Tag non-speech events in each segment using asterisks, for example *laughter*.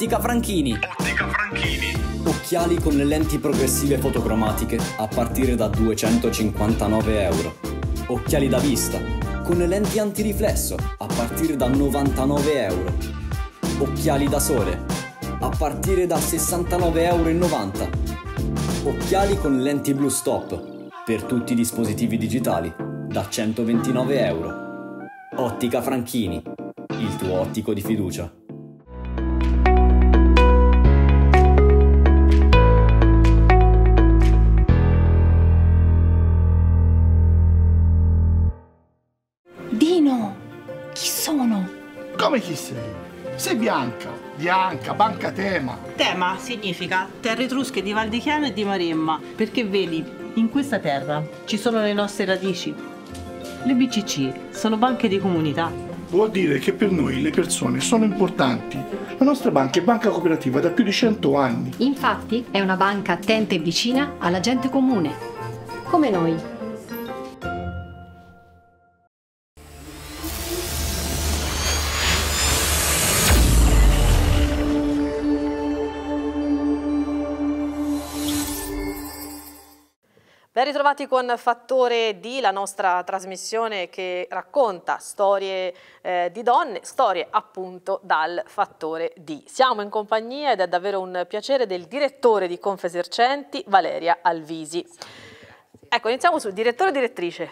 Ottica Franchini. Ottica Franchini. Occhiali con le lenti progressive fotocromatiche a partire da 259 euro. Occhiali da vista con le lenti antiriflesso a partire da 99 euro. Occhiali da sole a partire da 69,90 euro. Occhiali con lenti blu stop per tutti i dispositivi digitali da 129 euro. Ottica Franchini, il tuo ottico di fiducia. Come chi sei? Sei bianca, bianca, banca tema. Tema significa terre etrusche di Val di Chiano e di Maremma, perché vedi, in questa terra ci sono le nostre radici. Le BCC sono banche di comunità. Vuol dire che per noi le persone sono importanti. La nostra banca è banca cooperativa da più di 100 anni. Infatti è una banca attenta e vicina alla gente comune, come noi. Ben ritrovati con Fattore D, la nostra trasmissione che racconta storie eh, di donne, storie appunto dal Fattore D. Siamo in compagnia ed è davvero un piacere del direttore di Confesercenti, Valeria Alvisi. Ecco, iniziamo sul direttore o direttrice.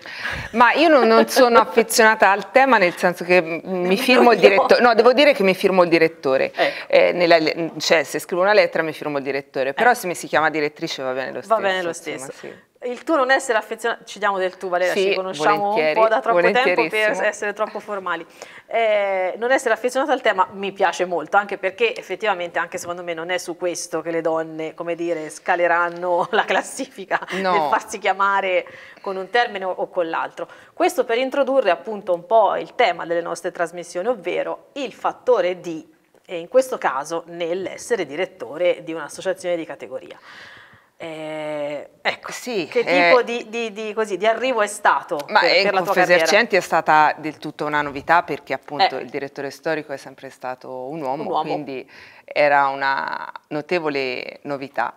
Ma io non, non sono affezionata al tema, nel senso che mi firmo il direttore. No, devo dire che mi firmo il direttore. Eh. Eh, nella, cioè, se scrivo una lettera mi firmo il direttore, però eh. se mi si chiama direttrice va bene lo stesso. Va bene lo stesso. Insomma, sì il tuo non essere affezionato, ci diamo del tu Valeria, sì, ci conosciamo un po' da troppo tempo per essere troppo formali, eh, non essere affezionato al tema mi piace molto, anche perché effettivamente anche secondo me non è su questo che le donne, come dire, scaleranno *laughs* la classifica no. nel farsi chiamare con un termine o con l'altro. Questo per introdurre appunto un po' il tema delle nostre trasmissioni, ovvero il fattore di, e in questo caso nell'essere direttore di un'associazione di categoria. Eh, ecco, sì. Che eh, tipo eh, di, di, di, così, di, arrivo è stato ma per, eh, per la tua Esercenti è stata del tutto una novità perché appunto eh. il direttore storico è sempre stato un uomo, un uomo, quindi era una notevole novità.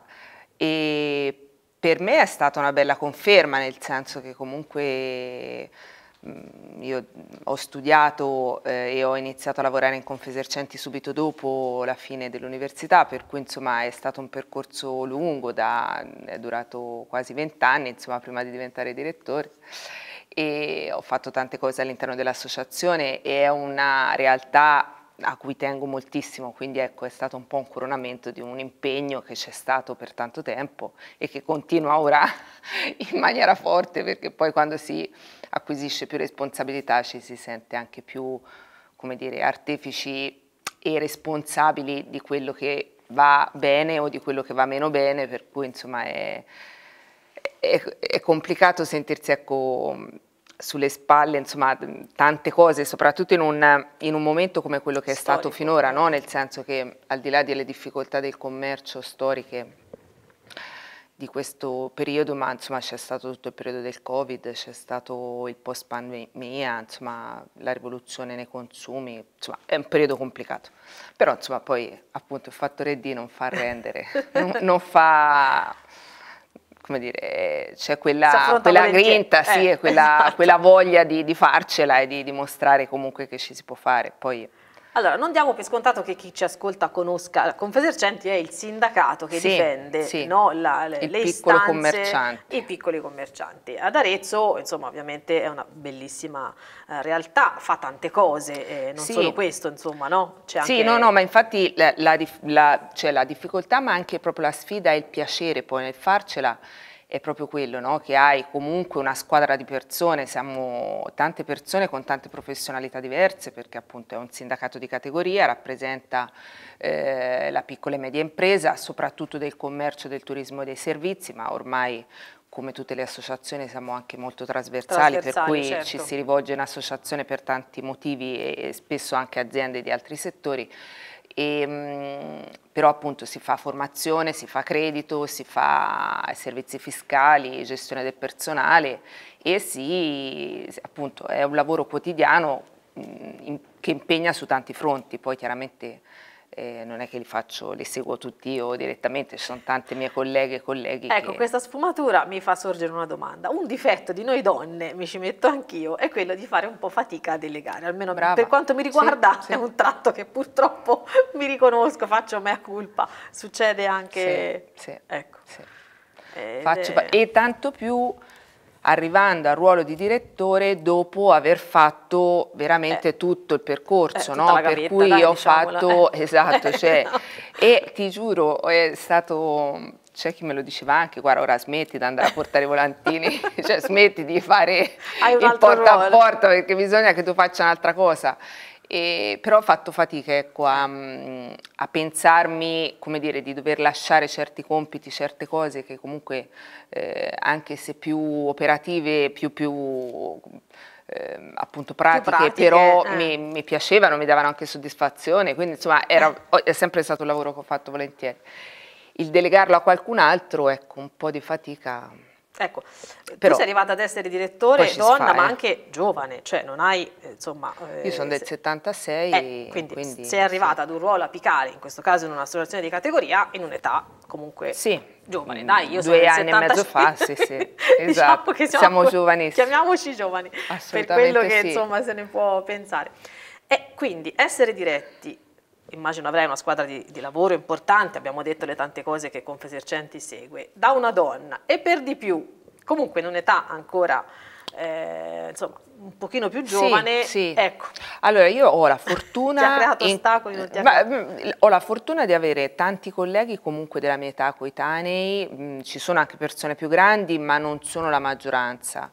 E per me è stata una bella conferma, nel senso che comunque Mm, io ho studiato eh, e ho iniziato a lavorare in Confesercenti subito dopo la fine dell'università, per cui insomma è stato un percorso lungo, da, è durato quasi vent'anni prima di diventare direttore e ho fatto tante cose all'interno dell'associazione e è una realtà a cui tengo moltissimo, quindi ecco è stato un po' un coronamento di un impegno che c'è stato per tanto tempo e che continua ora *laughs* in maniera forte perché poi quando si acquisisce più responsabilità ci si sente anche più, come dire, artefici e responsabili di quello che va bene o di quello che va meno bene, per cui insomma è, è, è complicato sentirsi ecco sulle spalle, insomma, tante cose, soprattutto in un, in un momento come quello che è Storico. stato finora, no? nel senso che al di là delle difficoltà del commercio storiche di questo periodo, ma insomma c'è stato tutto il periodo del Covid, c'è stato il post pandemia, insomma la rivoluzione nei consumi, insomma è un periodo complicato. Però insomma poi appunto il fattore D non fa rendere, *laughs* non, non fa come dire, c'è quella, quella grinta, sì, eh, e quella, *laughs* esatto. quella voglia di, di, farcela e di dimostrare comunque che ci si può fare. Poi, allora, non diamo per scontato che chi ci ascolta conosca, Confesercenti è il sindacato che sì, difende sì. No, la, le, il le istanze, i piccoli commercianti. Ad Arezzo, insomma, ovviamente è una bellissima eh, realtà, fa tante cose, eh, non sì. solo questo, insomma, no? Anche... Sì, no, no, ma infatti la, cioè la difficoltà, ma anche proprio la sfida e il piacere poi nel farcela, è proprio quello, no? che hai comunque una squadra di persone, siamo tante persone con tante professionalità diverse perché appunto è un sindacato di categoria, rappresenta eh, la piccola e media impresa, soprattutto del commercio, del turismo e dei servizi, ma ormai come tutte le associazioni siamo anche molto trasversali, trasversali per cui certo. ci si rivolge a un'associazione per tanti motivi e spesso anche aziende di altri settori. E, ehm, però appunto si fa formazione, si fa credito, si fa eh, servizi fiscali, gestione del personale e si, appunto, è un lavoro quotidiano mm, che impegna su tanti fronti, poi chiaramente eh, non è che li, faccio, li seguo tutti io direttamente, ci sono tante mie colleghe e colleghi. Ecco, che... questa sfumatura mi fa sorgere una domanda. Un difetto di noi donne, mi ci metto anch'io, è quello di fare un po' fatica a delegare, almeno Brava. per quanto mi riguarda sì, è sì. un tratto che purtroppo *laughs* mi riconosco, faccio mea culpa, succede anche... Sì, sì. Ecco. Sì. Ed... Faccio... E tanto più arrivando al ruolo di direttore dopo aver fatto veramente eh, tutto il percorso, eh, no? gavetta, per cui dai, ho diciamola, fatto, eh. *laughs* esatto, *laughs* cioè, no. e ti giuro è stato c'è chi me lo diceva anche, guarda ora smetti di andare a portare i volantini, *laughs* cioè smetti di fare il porta ruolo. a porta perché bisogna che tu faccia un'altra cosa. E, però ho fatto fatica ecco, a, mm, a, pensarmi dire, di dover lasciare certi compiti, certe cose che comunque eh, anche se più operative, più, più eh, appunto pratiche, pratiche però eh. mi, mi, piacevano, mi davano anche soddisfazione, quindi insomma era, eh. è sempre stato un lavoro che ho fatto volentieri. Il delegarlo a qualcun altro, ecco, un po' di fatica Ecco, eh, Però, tu sei arrivata ad essere direttore donna, sfa, ma anche giovane, cioè non hai, eh, insomma... Eh, Io sono del 76 eh, quindi, quindi, sei arrivata sì. ad un ruolo apicale, in questo caso in un'associazione di categoria, in un'età comunque sì. giovane. Dai, io Due sono anni 75. e mezzo fa, sì, sì, *laughs* esatto, diciamo siamo, siamo giovanissimi. Chiamiamoci giovani, per quello che sì. insomma se ne può pensare. E quindi essere diretti immagino avrai una squadra di, di, lavoro importante, abbiamo detto le tante cose che Confesercenti segue, da una donna e per di più, comunque in un'età ancora eh, insomma, un pochino più giovane. Sì, sì. Ecco. Allora, io ho la *laughs* fortuna. in... ma, mh, mm, ho la fortuna di avere tanti colleghi comunque della mia età coetanei, mm, ci sono anche persone più grandi, ma non sono la maggioranza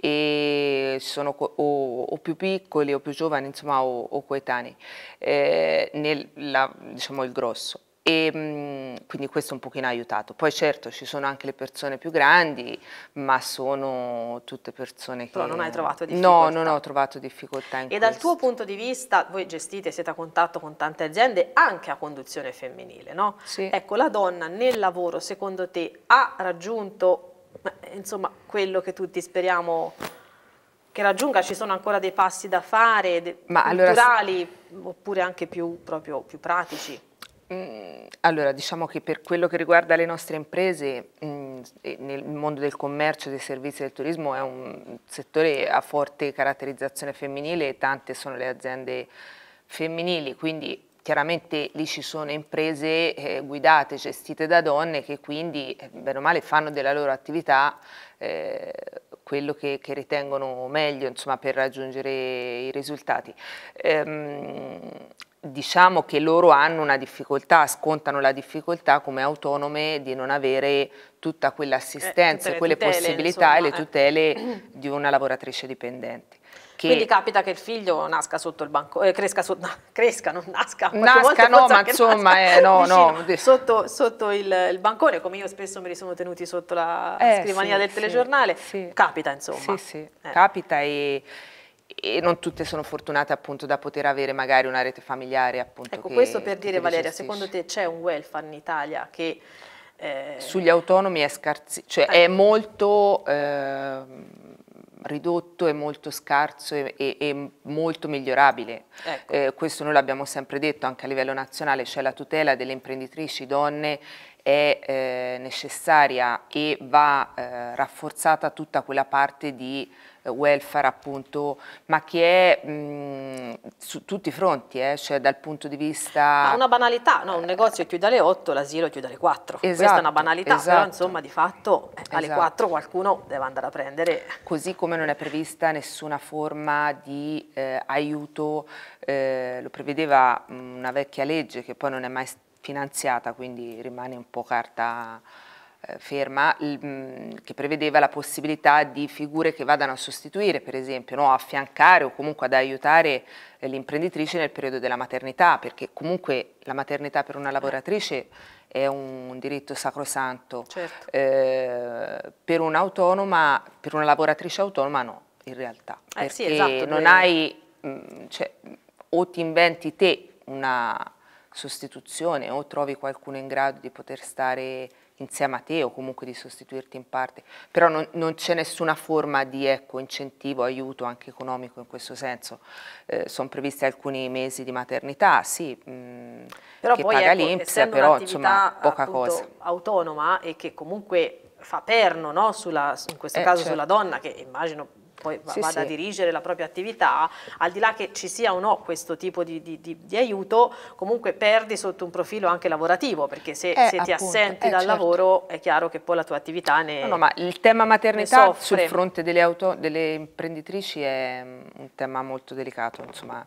e sono o, o, più piccoli o più giovani, insomma, o, o coetanei, eh, nel, la, diciamo il grosso. E, mm, quindi questo un pochino ha aiutato. Poi certo ci sono anche le persone più grandi, ma sono tutte persone che... Però non hai trovato difficoltà? No, non ho trovato difficoltà in E questo. dal tuo punto di vista, voi gestite, siete a contatto con tante aziende anche a conduzione femminile, no? Sì. Ecco, la donna nel lavoro secondo te ha raggiunto eh, insomma, quello che tutti speriamo che raggiunga, ci sono ancora dei passi da fare, Ma culturali, allora, oppure anche più, proprio, più pratici? Mm, allora, diciamo che per quello che riguarda le nostre imprese, mm, nel mondo del commercio, dei servizi e del turismo è un settore a forte caratterizzazione femminile e tante sono le aziende femminili, quindi chiaramente lì ci sono imprese eh, guidate, gestite da donne che quindi, eh, bene o male, fanno della loro attività eh, quello che, che, ritengono meglio insomma, per raggiungere i risultati. Ehm, diciamo che loro hanno una difficoltà, scontano la difficoltà come autonome di non avere tutta quell'assistenza, eh, quelle tutele, possibilità insomma, e le eh. tutele di una lavoratrice dipendente. Quindi capita che il figlio nasca sotto il banco, eh, cresca, so, no, *laughs* cresca, non nasca. Nasca no, ma insomma, nasca, eh, no, no. Sotto, sotto il, il, bancone, come io spesso me li sono tenuti sotto la eh, scrivania sì, del telegiornale, sì, capita insomma. Sì, sì, eh. capita e e non tutte sono fortunate appunto da poter avere magari una rete familiare appunto. Ecco, questo per dire Valeria, gestisce. secondo te c'è un welfare in Italia che... Eh... Sugli autonomi è scarsi, cioè eh. è molto... Eh ridotto è molto scarso e, e, e molto migliorabile. Ecco. Eh, questo noi l'abbiamo sempre detto anche a livello nazionale, cioè la tutela delle imprenditrici donne è eh, necessaria e va eh, rafforzata tutta quella parte di welfare appunto, ma che è mh, su tutti i fronti, eh, cioè dal punto di vista... Ma una banalità, no? un negozio chiude alle 8, l'asilo chiude alle 4, esatto, questa è una esatto, banalità, esatto. però insomma di fatto eh, alle esatto. 4 qualcuno deve andare a prendere. Così come non è prevista nessuna forma di eh, aiuto, eh, lo prevedeva una vecchia legge che poi non è mai finanziata, quindi rimane un po' carta eh, ferma mm, che prevedeva la possibilità di figure che vadano a sostituire, per esempio, no, a affiancare o comunque ad aiutare eh, l'imprenditrice nel periodo della maternità, perché comunque la maternità per una lavoratrice è un diritto sacrosanto, certo. eh, per un'autonoma, per una lavoratrice autonoma no, in realtà, eh perché sì, esatto, non hai, mh, mm, cioè, o ti inventi te una sostituzione o trovi qualcuno in grado di poter stare insieme a te o comunque di sostituirti in parte, però non, non c'è nessuna forma di ecco, incentivo, aiuto anche economico in questo senso. Eh, sono previsti alcuni mesi di maternità, sì, mh, mm, però che poi, paga ecco, l'Inps, però insomma poca cosa. autonoma e che comunque fa perno, no? sulla, in questo eh, caso certo. sulla donna, che immagino poi sì, vada sì. a dirigere la propria attività, al di là che ci sia o no questo tipo di, di, di, di aiuto, comunque perdi sotto un profilo anche lavorativo, perché se, eh, se appunto, ti assenti eh, dal certo. lavoro è chiaro che poi la tua attività ne No, no ma il tema maternità sul fronte delle, auto, delle imprenditrici è un tema molto delicato, insomma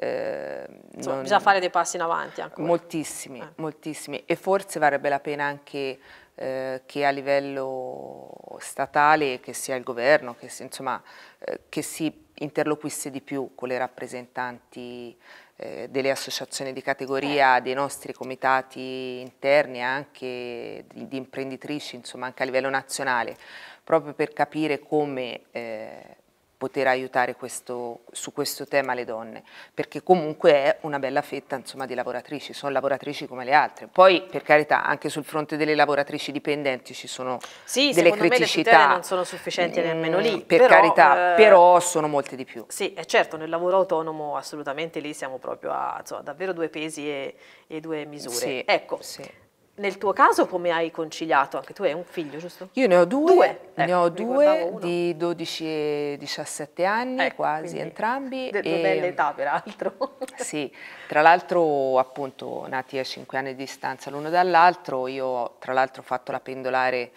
eh, Insomma, non... Bisogna fare dei passi in avanti ancora. Moltissimi, eh. moltissimi. E forse varrebbe la pena anche eh, che a livello statale, che sia il governo, che si, insomma, eh, che si interloquisse di più con le rappresentanti eh, delle associazioni di categoria, dei nostri comitati interni, anche di, di imprenditrici, insomma, anche a livello nazionale, proprio per capire come poter aiutare questo, su questo tema le donne, perché comunque è una bella fetta insomma, di lavoratrici, sono lavoratrici come le altre. Poi per carità anche sul fronte delle lavoratrici dipendenti ci sono sì, delle criticità. Sì, non sono sufficienti nemmeno lì. Per però, carità, eh, però sono molte di più. Sì, è certo, nel lavoro autonomo assolutamente lì siamo proprio a insomma, davvero due pesi e, e due misure. Sì, ecco. Sì. Nel tuo caso come hai conciliato? Anche tu hai un figlio, giusto? Io ne ho due, due. ne ho ecco, due di 12 e 17 anni, ecco, quasi entrambi. Due e... belle età peraltro. *laughs* Sì, tra l'altro appunto nati a 5 anni di distanza l'uno dall'altro, io tra l'altro ho fatto la pendolare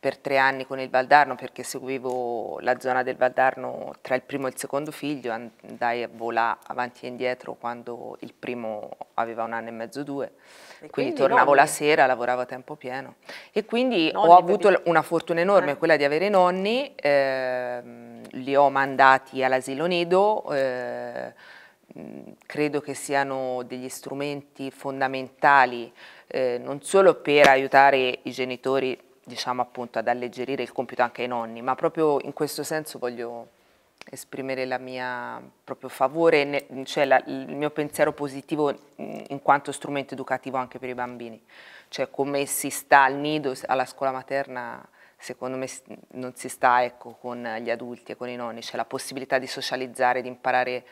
per tre anni con il Valdarno perché seguivo la zona del Valdarno tra il primo e il secondo figlio, andai a volare avanti e indietro quando il primo aveva un anno e mezzo, due, e quindi, quindi tornavo nonni. la sera, lavoravo a tempo pieno e quindi nonni ho avuto per... una fortuna enorme, eh. quella di avere i nonni, eh, li ho mandati all'asilo nido, eh, credo che siano degli strumenti fondamentali eh, non solo per aiutare i genitori diciamo appunto ad alleggerire il compito anche ai nonni, ma proprio in questo senso voglio esprimere la mia proprio favore, cioè la, il mio pensiero positivo in quanto strumento educativo anche per i bambini. Cioè come si sta al nido, alla scuola materna, secondo me non si sta ecco, con gli adulti e con i nonni, c'è la possibilità di socializzare, di imparare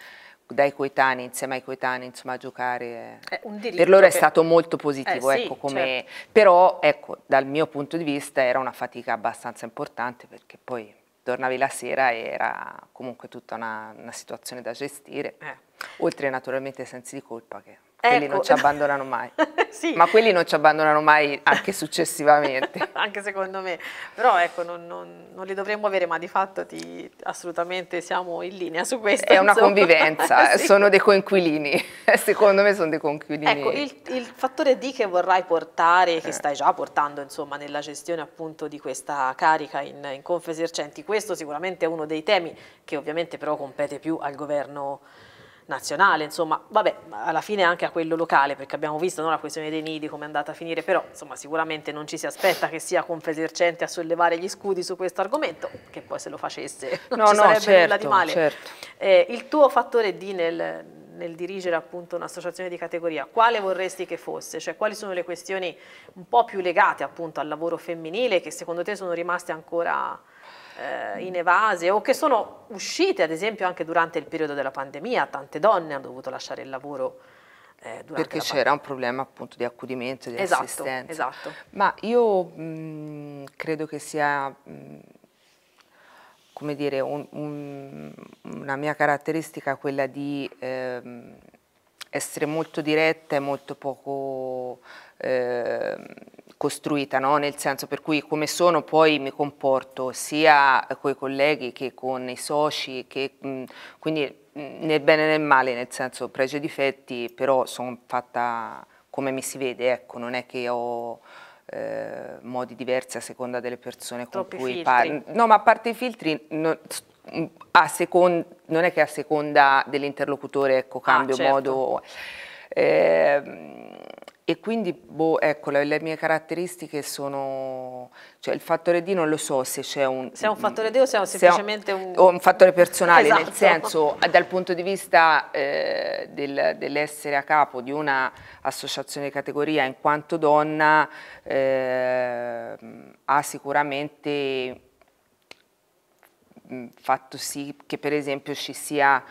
dai coetanei, insieme ai coetanei, insomma, a giocare. Eh, eh, per loro che... è stato molto positivo, eh, ecco, sì, come... certo. però ecco, dal mio punto di vista era una fatica abbastanza importante perché poi tornavi la sera e era comunque tutta una, una situazione da gestire, eh. oltre naturalmente ai sensi di colpa che... Quelli non ecco. ci abbandonano mai. *laughs* sì. Ma quelli non ci abbandonano mai anche successivamente. *laughs* anche secondo me. Però ecco, non, non, non, li dovremmo avere, ma di fatto ti, assolutamente siamo in linea su questo. È insomma. una convivenza, *laughs* sì. sono dei coinquilini. secondo me sono dei coinquilini. Ecco, il, il fattore D che vorrai portare, che eh. stai già portando insomma nella gestione appunto di questa carica in, in Confesercenti, questo sicuramente è uno dei temi che ovviamente però compete più al governo nazionale, insomma, vabbè, alla fine anche a quello locale, perché abbiamo visto no, la questione dei nidi come è andata a finire, però insomma, sicuramente non ci si aspetta che sia Confesercente a sollevare gli scudi su questo argomento, che poi se lo facesse non no, ci no, sarebbe certo, nulla di male. Certo. Eh, il tuo fattore D nel, nel dirigere appunto un'associazione di categoria, quale vorresti che fosse? Cioè quali sono le questioni un po' più legate appunto al lavoro femminile che secondo te sono rimaste ancora eh, inevase o che sono uscite ad esempio anche durante il periodo della pandemia, tante donne hanno dovuto lasciare il lavoro eh, perché c'era un problema appunto di accudimento, di esatto, assistenza. Esatto. Ma io mh, mm, credo che sia mh, mm, come dire, un, un, una mia caratteristica quella di eh, essere molto diretta e molto poco eh, costruita, no? nel senso per cui come sono poi mi comporto sia con i colleghi che con i soci, che, mh, mm, quindi mm, nel bene e nel male, nel senso pregi e difetti, però sono fatta come mi si vede, ecco, non è che ho... Eh, modi diversi a seconda delle persone Troppi con cui parli. No, ma a parte i filtri, no, mm, seconda, non è che a seconda dell'interlocutore ecco, ah, cambio ah, certo. modo. Eh, e quindi, boh, ecco, le, mie caratteristiche sono... Cioè, il fattore D non lo so se c'è un... Se è un mm, fattore D o se è semplicemente un... O un fattore personale, esatto. nel senso, dal punto di vista eh, del, dell'essere a capo di una associazione di categoria in quanto donna, eh, ha sicuramente mm, fatto sì che per esempio ci sia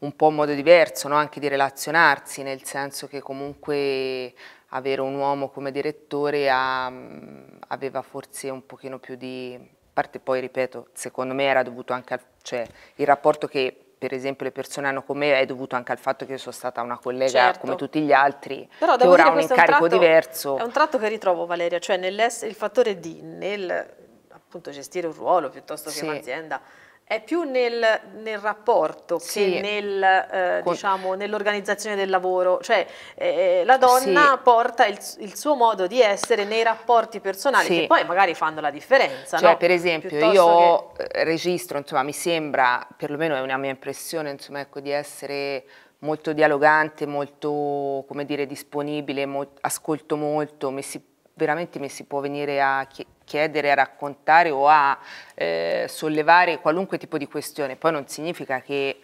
un po' un modo diverso no? anche di relazionarsi, nel senso che comunque avere un uomo come direttore ha, mm, aveva forse un pochino più di... parte poi, ripeto, secondo me era dovuto anche al... cioè il rapporto che per esempio le persone hanno con me è dovuto anche al fatto che io sono stata una collega certo. come tutti gli altri Però che ora ha un incarico un tratto, diverso. È un tratto che ritrovo Valeria, cioè il fattore di nel appunto gestire un ruolo piuttosto che sì. un'azienda è più nel, nel rapporto sì. che nel, eh, diciamo, nell'organizzazione del lavoro, cioè eh, la donna sì. porta il, il, suo modo di essere nei rapporti personali sì. che poi magari fanno la differenza. Cioè no? per esempio Piuttosto io che... registro, insomma mi sembra, perlomeno è una mia impressione insomma, ecco, di essere molto dialogante, molto come dire, disponibile, mo ascolto molto, mi si, veramente mi si può venire a chiedere chiedere, a raccontare o a eh, sollevare qualunque tipo di questione. Poi non significa che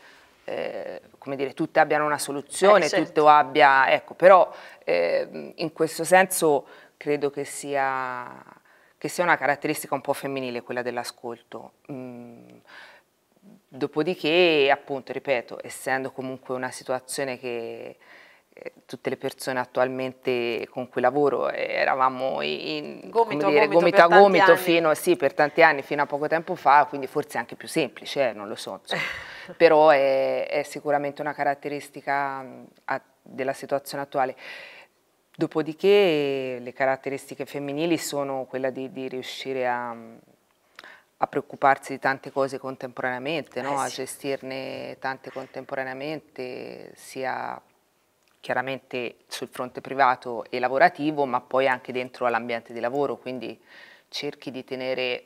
eh, come dire, tutte abbiano una soluzione, eh, certo. tutte abbia, ecco, però eh, in questo senso credo che sia, che sia, una caratteristica un po' femminile quella dell'ascolto. Mm. Dopodiché, appunto, ripeto, essendo comunque una situazione che tutte le persone attualmente con cui lavoro eh, eravamo in gomito, dire, gomito, gomito a gomito fino, sì, per tanti anni, fino a poco tempo fa, quindi forse è anche più semplice, eh, non lo so, *laughs* però è, è, sicuramente una caratteristica a, della situazione attuale. Dopodiché le caratteristiche femminili sono quella di, di riuscire a, a preoccuparsi di tante cose contemporaneamente, eh sì. a gestirne tante contemporaneamente, sia chiaramente sul fronte privato e lavorativo, ma poi anche dentro all'ambiente di lavoro, quindi cerchi di tenere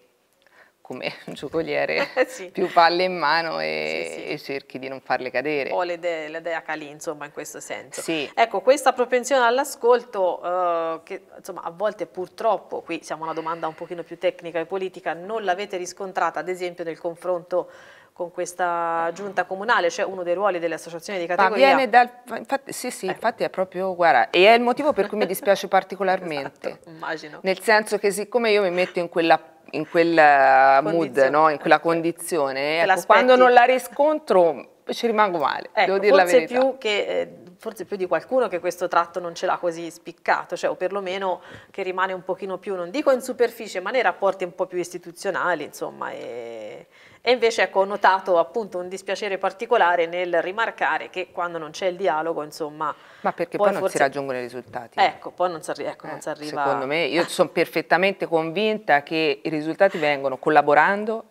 come un *laughs* giocoliere *laughs* sì. più palle in mano e, sì, sì. e, cerchi di non farle cadere. O le, de, dea Cali, insomma, in questo senso. Sì. Ecco, questa propensione all'ascolto, eh, che insomma, a volte purtroppo, qui siamo una domanda un pochino più tecnica e politica, non l'avete riscontrata, ad esempio, nel confronto con questa giunta comunale, cioè uno dei ruoli delle associazioni di categoria. Ma viene dal, infatti, sì, sì, eh. infatti è proprio, guarda, e è il motivo per cui mi dispiace *laughs* particolarmente. Esatto, immagino. Nel senso che siccome io mi metto in quella in quel mood, no? in quella condizione, ecco, quando non la riscontro ci rimango male, ecco, devo dire la verità. Più che, eh, forse più di qualcuno che questo tratto non ce l'ha così spiccato, cioè, o perlomeno che rimane un pochino più, non dico in superficie, ma nei rapporti un po' più istituzionali, insomma. E... E invece ecco, ho notato appunto un dispiacere particolare nel rimarcare che quando non c'è il dialogo, insomma... Ma perché poi, poi non forse... si raggiungono i risultati. Ecco, poi non si, arri ecco, eh, non si eh, arriva... Secondo me, io sono perfettamente convinta che i risultati vengono collaborando,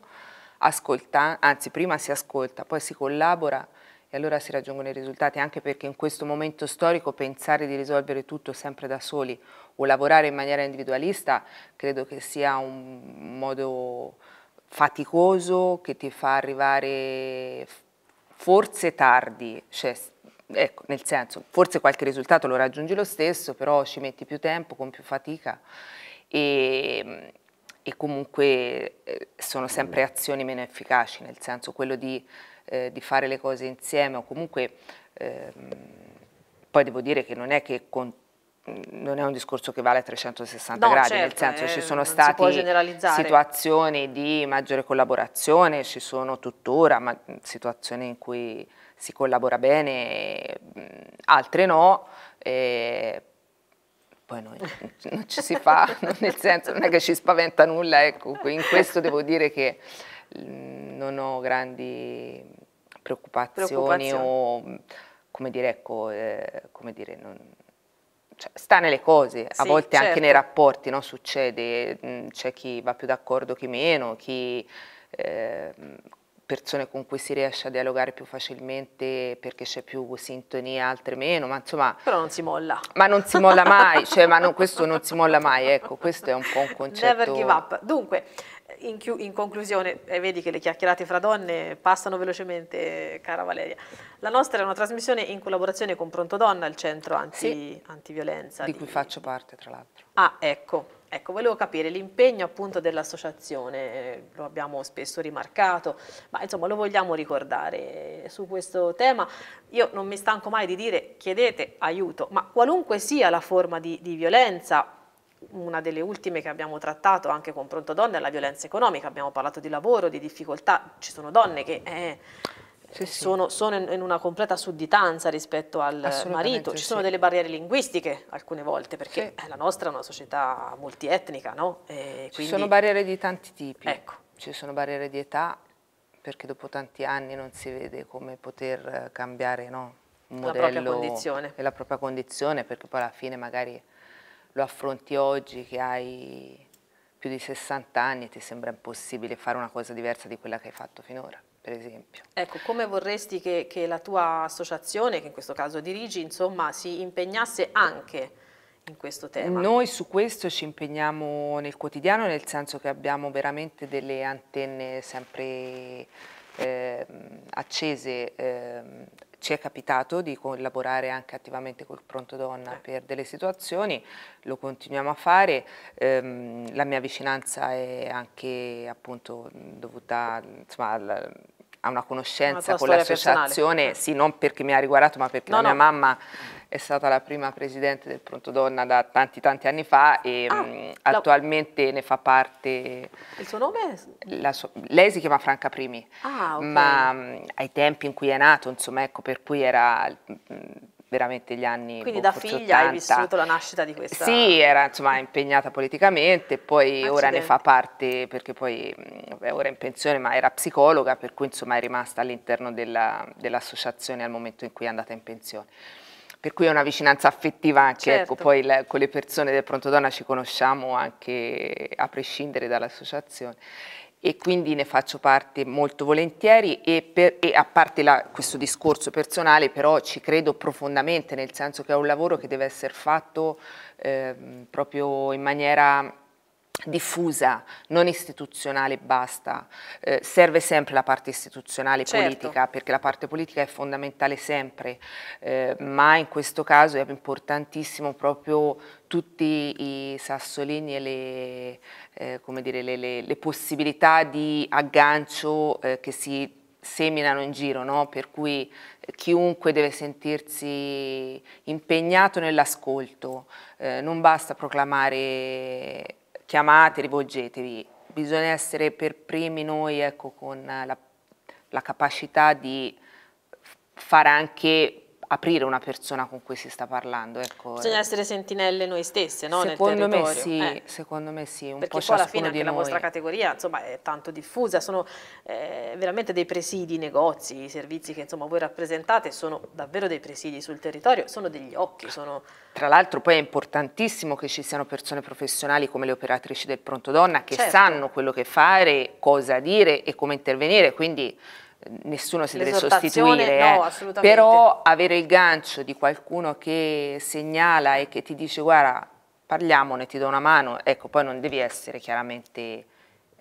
ascoltando, anzi prima si ascolta, poi si collabora e allora si raggiungono i risultati, anche perché in questo momento storico pensare di risolvere tutto sempre da soli o lavorare in maniera individualista credo che sia un modo faticoso che ti fa arrivare forse tardi, cioè, ecco, nel senso, forse qualche risultato lo raggiungi lo stesso, però ci metti più tempo, con più fatica e, ehm, e comunque eh, sono sempre azioni meno efficaci, nel senso quello di, eh, di fare le cose insieme o comunque... Ehm, poi devo dire che non è che con non è un discorso che vale a 360 no, gradi, certo, nel senso eh, ci sono state situazioni di maggiore collaborazione, ci sono tuttora situazioni in cui si collabora bene, altre no, e poi noi, non *laughs* ci si fa, *laughs* nel senso non è che ci spaventa nulla, ecco, in questo devo dire che non ho grandi preoccupazioni, preoccupazioni. o come dire, ecco, eh, come dire, non, cioè, sta nelle cose, a sì, volte certo. anche nei certo. rapporti no? succede, mm, c'è chi va più d'accordo, chi meno, chi, eh, persone con cui si riesce a dialogare più facilmente perché c'è più sintonia, altre meno, ma insomma... Però non si molla. Ma non si molla mai, cioè, ma non, *laughs* questo non si molla mai, ecco, questo è un po' un concetto... Never give up. Dunque, in, in, conclusione, eh, vedi che le chiacchierate fra donne passano velocemente, eh, cara Valeria. La nostra è una trasmissione in collaborazione con Pronto Donna, il centro anti, sì, antiviolenza. Di, di cui faccio parte, tra l'altro. Ah, ecco. Ecco, volevo capire l'impegno appunto dell'associazione, eh, lo abbiamo spesso rimarcato, ma insomma lo vogliamo ricordare eh, su questo tema. Io non mi stanco mai di dire chiedete aiuto, ma qualunque sia la forma di, di violenza, una delle ultime che abbiamo trattato anche con Pronto Donne è la violenza economica, abbiamo parlato di lavoro, di difficoltà, ci sono donne che eh, sì, sì. Sono, sono, in una completa sudditanza rispetto al marito, ci sono sì. delle barriere linguistiche alcune volte perché la nostra è una società multietnica, no? E ci sono barriere di tanti tipi, ecco. ci sono barriere di età perché dopo tanti anni non si vede come poter eh, cambiare no? un modello la propria condizione. e la propria condizione perché poi alla fine magari lo affronti oggi che hai più di 60 anni e ti sembra impossibile fare una cosa diversa di quella che hai fatto finora, per esempio. Ecco, come vorresti che, che la tua associazione, che in questo caso dirigi, insomma, si impegnasse anche in questo tema? Noi su questo ci impegniamo nel quotidiano, nel senso che abbiamo veramente delle antenne sempre eh, accese eh, ci è capitato di collaborare anche attivamente col Pronto Donna per delle situazioni, lo continuiamo a fare, ehm, la mia vicinanza è anche appunto dovuta insomma, al, ha una conoscenza una con l'associazione, sì, non perché mi ha riguardato, ma perché no, mia no. mamma è stata la prima presidente del Pronto Donna da tanti tanti anni fa e ah, mh, mm, la... attualmente ne fa parte. Il suo nome? È... So... lei si chiama Franca Primi, ah, okay. ma mh, mm, ai tempi in cui è nato, insomma, ecco, per cui era mh, mm, veramente gli anni Quindi boh, da figlia 80. hai vissuto la nascita di questa Sì, era insomma impegnata politicamente, poi Accidenti. ora ne fa parte perché poi beh, mm, ora è in pensione, ma era psicologa, per cui insomma è rimasta all'interno dell'associazione al momento in cui è andata in pensione. Per cui è una vicinanza affettiva anche, ecco, certo. ecco, poi la, con le persone del Pronto Donna ci conosciamo anche a prescindere dall'associazione e quindi ne faccio parte molto volentieri e, per, e a parte la, questo discorso personale però ci credo profondamente nel senso che è un lavoro che deve essere fatto eh, proprio in maniera diffusa, non istituzionale basta, eh, serve sempre la parte istituzionale certo. politica perché la parte politica è fondamentale sempre, eh, ma in questo caso è importantissimo proprio tutti i sassolini e le, eh, dire, le, le, le possibilità di aggancio eh, che si seminano in giro, no? per cui eh, chiunque deve sentirsi impegnato nell'ascolto, eh, non basta proclamare chiamate, rivolgetevi. Bisogna essere per primi noi ecco, con la, la capacità di fare anche aprire una persona con cui si sta parlando. Ecco. Bisogna eh. essere sentinelle noi stesse, no? Secondo me sì, eh. secondo me sì, un Perché po' poi alla fine anche noi. la vostra categoria insomma, è tanto diffusa, sono eh, veramente dei presidi, negozi, i servizi che insomma, voi rappresentate sono davvero dei presidi sul territorio, sono degli occhi. Sono... Tra l'altro poi è importantissimo che ci siano persone professionali come le operatrici del Pronto Donna che certo. sanno quello che fare, cosa dire e come intervenire, quindi nessuno si deve sostituire, no, eh. però avere il gancio di qualcuno che segnala e che ti dice guarda parliamone, ti do una mano, ecco poi non devi essere chiaramente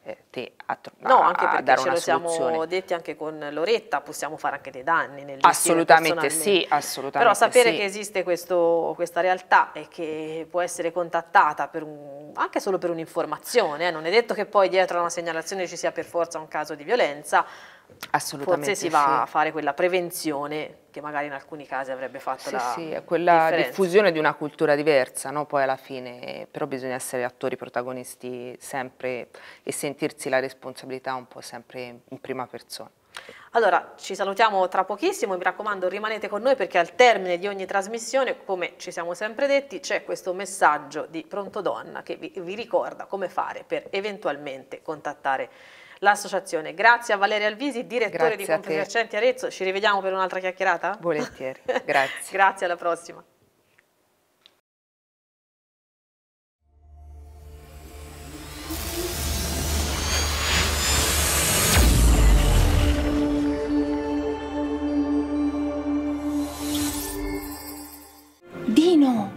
eh, te a, no, anche perché ce lo soluzione. siamo detti anche con Loretta, possiamo fare anche dei danni nel Assolutamente sì, assolutamente Però sapere sì. che esiste questo, questa realtà e che può essere contattata un, anche solo per un'informazione, eh, non è detto che poi dietro a una segnalazione ci sia per forza un caso di violenza, Assolutamente. Forse si va a fare quella prevenzione che magari in alcuni casi avrebbe fatto sì, la Sì, quella differenza. diffusione di una cultura diversa, no? poi alla fine però bisogna essere attori protagonisti sempre e sentirsi la responsabilità un po' sempre in prima persona. Allora, ci salutiamo tra pochissimo, mi raccomando rimanete con noi perché al termine di ogni trasmissione, come ci siamo sempre detti, c'è questo messaggio di Pronto Donna che vi, vi ricorda come fare per eventualmente contattare l'associazione. Grazie a Valeria Alvisi, direttore grazie di Confesercenti Arezzo. Ci rivediamo per un'altra chiacchierata? Volentieri, *laughs* grazie. grazie, alla prossima. Dino,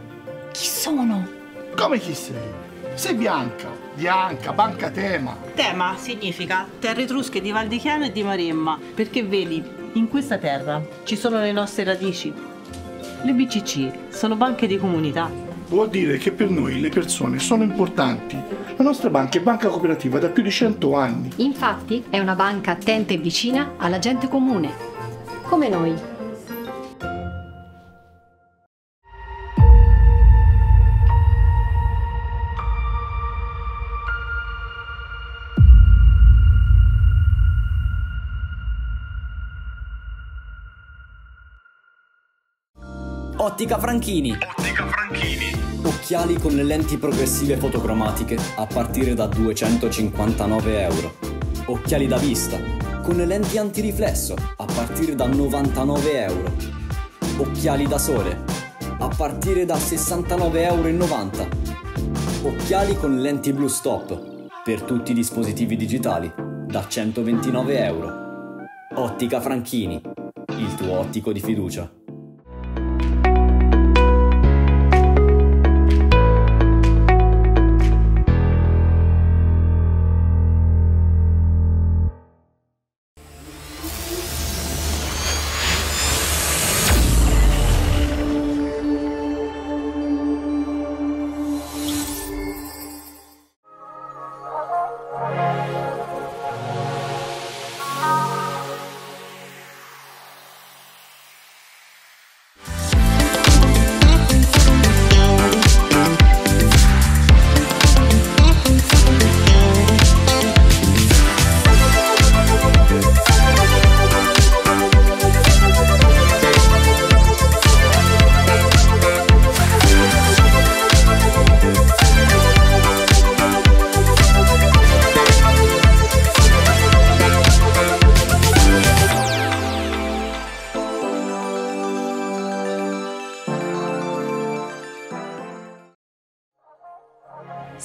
chi sono? Come chi sei? Sei bianca, bianca, banca tema. Tema significa terre etrusche di Val di Chiano e di Maremma, perché vedi, in questa terra ci sono le nostre radici. Le BCC sono banche di comunità. Vuol dire che per noi le persone sono importanti. La nostra banca è banca cooperativa da più di 100 anni. Infatti è una banca attenta e vicina alla gente comune, come noi. Ottica Franchini. Ottica Franchini. Occhiali con le lenti progressive fotocromatiche a partire da 259 euro. Occhiali da vista con le lenti antiriflesso a partire da 99 euro. Occhiali da sole a partire da 69,90 euro. Occhiali con lenti blu stop per tutti i dispositivi digitali da 129 euro. Ottica Franchini, il tuo ottico di fiducia.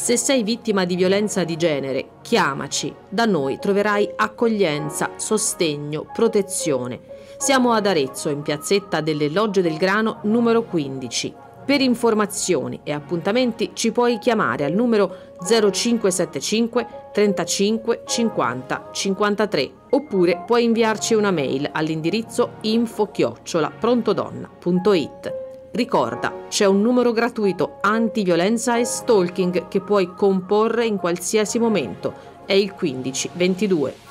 Se sei vittima di violenza di genere, chiamaci. Da noi troverai accoglienza, sostegno, protezione. Siamo ad Arezzo, in piazzetta delle Logge del Grano, numero 15. Per informazioni e appuntamenti ci puoi chiamare al numero 0575 35 50 53 oppure puoi inviarci una mail all'indirizzo info-prontodonna.it. Ricorda, c'è un numero gratuito antiviolenza e stalking che puoi comporre in qualsiasi momento. È il 1522